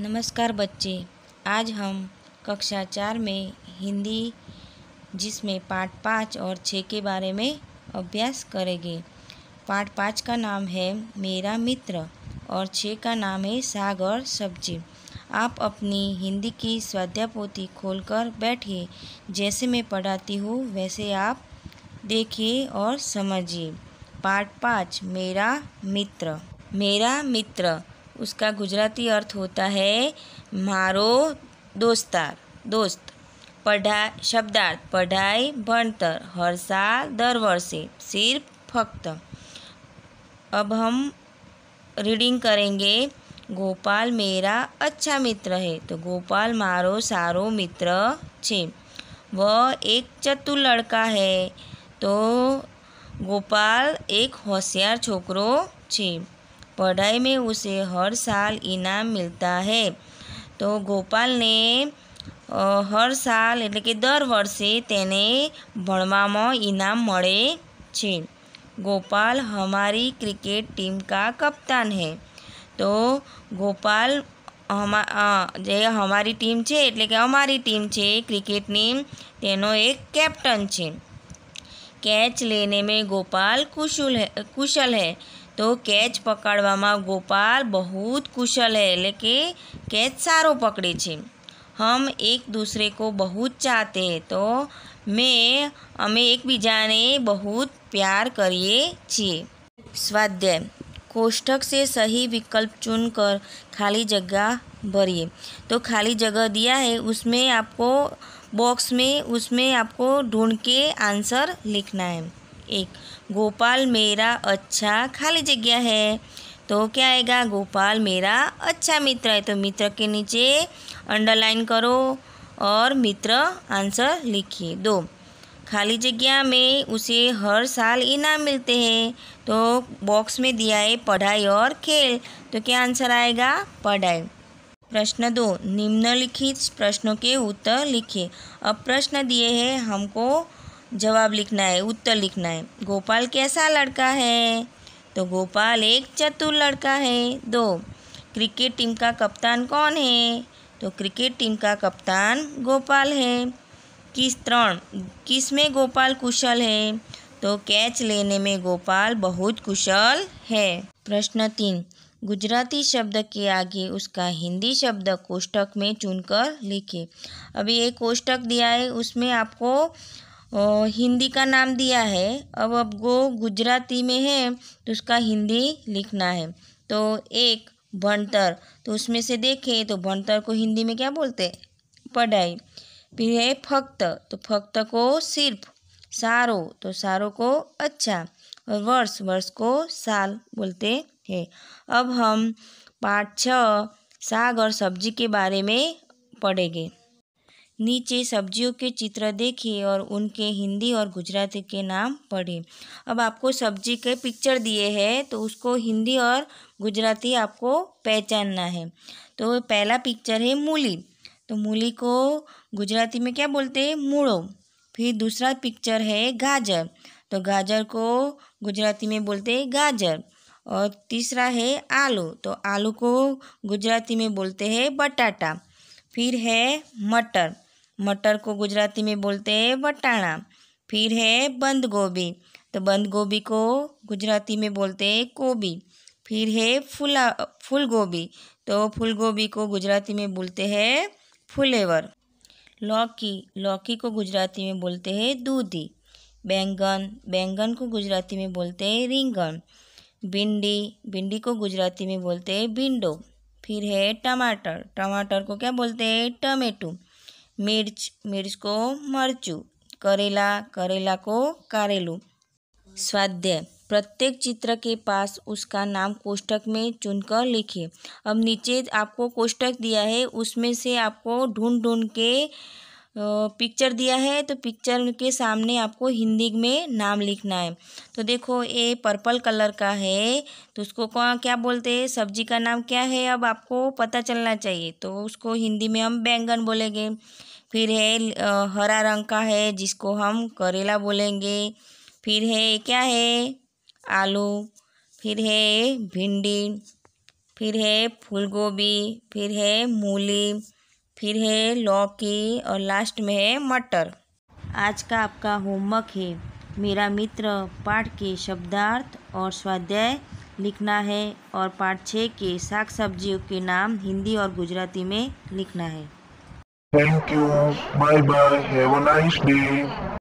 नमस्कार बच्चे आज हम कक्षा चार में हिंदी जिसमें पाठ पाँच और छः के बारे में अभ्यास करेंगे पाठ पाँच का नाम है मेरा मित्र और छः का नाम है साग और सब्जी आप अपनी हिंदी की स्वाध्यापोति खोलकर बैठिए जैसे मैं पढ़ाती हूँ वैसे आप देखिए और समझिए पाठ पाँच मेरा मित्र मेरा मित्र उसका गुजराती अर्थ होता है मारो दोस्तार दोस्त पढ़ा शब्दार्थ पढ़ाई भणतर हर साल दर वर्षे सिर्फ फक्त अब हम रीडिंग करेंगे गोपाल मेरा अच्छा मित्र है तो गोपाल मारो सारो मित्र छे वह एक चतुर लड़का है तो गोपाल एक होशियार छोकरो छे पढ़ाई में उसे हर साल इनाम मिलता है तो गोपाल ने हर साल एट के दर वर्षे भणवा इनाम मे गोपाल हमारी क्रिकेट टीम का कप्तान है तो गोपाल हमा जे हमारी टीम है एट्ले कि अमारी टीम है क्रिकेट टीम एक कैप्टन है कैच लेने में गोपाल कुशल है कुशल है तो कैच पकड़ गोपाल बहुत कुशल है ले कि कैच सारो पकड़े हम एक दूसरे को बहुत चाहते हैं तो मैं हमें एक बीजा ने बहुत प्यार करिए छे स्वाध्याय कोष्टक से सही विकल्प चुनकर खाली जगह भरिए तो खाली जगह दिया है उसमें आपको बॉक्स में उसमें आपको ढूंढ के आंसर लिखना है एक गोपाल मेरा अच्छा खाली जगह है तो क्या आएगा गोपाल मेरा अच्छा मित्र है तो मित्र के नीचे अंडरलाइन करो और मित्र आंसर लिखिए दो खाली जगह में उसे हर साल इनाम मिलते हैं तो बॉक्स में दिया है पढ़ाई और खेल तो क्या आंसर आएगा पढ़ाई प्रश्न दो निम्नलिखित प्रश्नों के उत्तर लिखिए अब प्रश्न दिए हैं हमको जवाब लिखना है उत्तर लिखना है गोपाल कैसा लड़का है तो गोपाल एक चतुर लड़का है दो क्रिकेट टीम का कप्तान कौन है तो क्रिकेट टीम का कप्तान गोपाल है किस त्रण किस में गोपाल कुशल है तो कैच लेने में गोपाल बहुत कुशल है प्रश्न तीन गुजराती शब्द के आगे उसका हिंदी शब्द कोष्टक में चुनकर लिखे अभी एक कोष्टक दिया है उसमें आपको हिंदी का नाम दिया है अब अब वो गुजराती में है तो उसका हिंदी लिखना है तो एक भणतर तो उसमें से देखें तो भणतर को हिंदी में क्या बोलते पढ़ाई फिर है फक्त तो फक्त को सिर्फ सारो तो सारो को अच्छा और वर्ष वर्ष को साल बोलते हैं अब हम पाठ छ साग और सब्जी के बारे में पढ़ेंगे नीचे सब्जियों के चित्र देखिए और उनके हिंदी और गुजराती के नाम पढ़े अब आपको सब्जी के पिक्चर दिए हैं तो उसको हिंदी और गुजराती आपको पहचानना है तो पहला पिक्चर है मूली तो मूली को गुजराती में क्या बोलते हैं मूड़ो फिर दूसरा पिक्चर है गाजर तो गाजर को गुजराती में बोलते हैं गाजर और तीसरा है आलू तो आलू को गुजराती में बोलते हैं बटाटा फिर है मटर मटर को गुजराती में बोलते हैं वटाणा फिर है बंद गोभी तो बंद गोभी को गुजराती में बोलते हैं कोबी फिर है फुला फूल गोभी तो फूल गोभी को गुजराती में बोलते हैं फुलेवर लौकी लौकी को गुजराती में बोलते हैं दूधी बैंगन बैंगन को गुजराती में बोलते हैं रिंगन भिंडी भिंडी को गुजराती में बोलते हैं भिंडो फिर है टमाटर टमाटर को क्या बोलते हैं टमेटो मिर्च मिर्च को मरचू करेला करेला को कारेलू स्वाध्याय प्रत्येक चित्र के पास उसका नाम कोष्टक में चुनकर लिखिए अब नीचे आपको कोष्टक दिया है उसमें से आपको ढूंढ ढूंढ के पिक्चर दिया है तो पिक्चर के सामने आपको हिंदी में नाम लिखना है तो देखो ये पर्पल कलर का है तो उसको क्या बोलते हैं सब्जी का नाम क्या है अब आपको पता चलना चाहिए तो उसको हिंदी में हम बैंगन बोलेंगे फिर है हरा रंग का है जिसको हम करेला बोलेंगे फिर है क्या है आलू फिर है भिंडी फिर है फूलगोभी फिर है मूली फिर है लौकी और लास्ट में है मटर आज का आपका होमवर्क है मेरा मित्र पाठ के शब्दार्थ और स्वाध्याय लिखना है और पाठ छः के साग सब्जियों के नाम हिंदी और गुजराती में लिखना है thank you bye bye have a nice day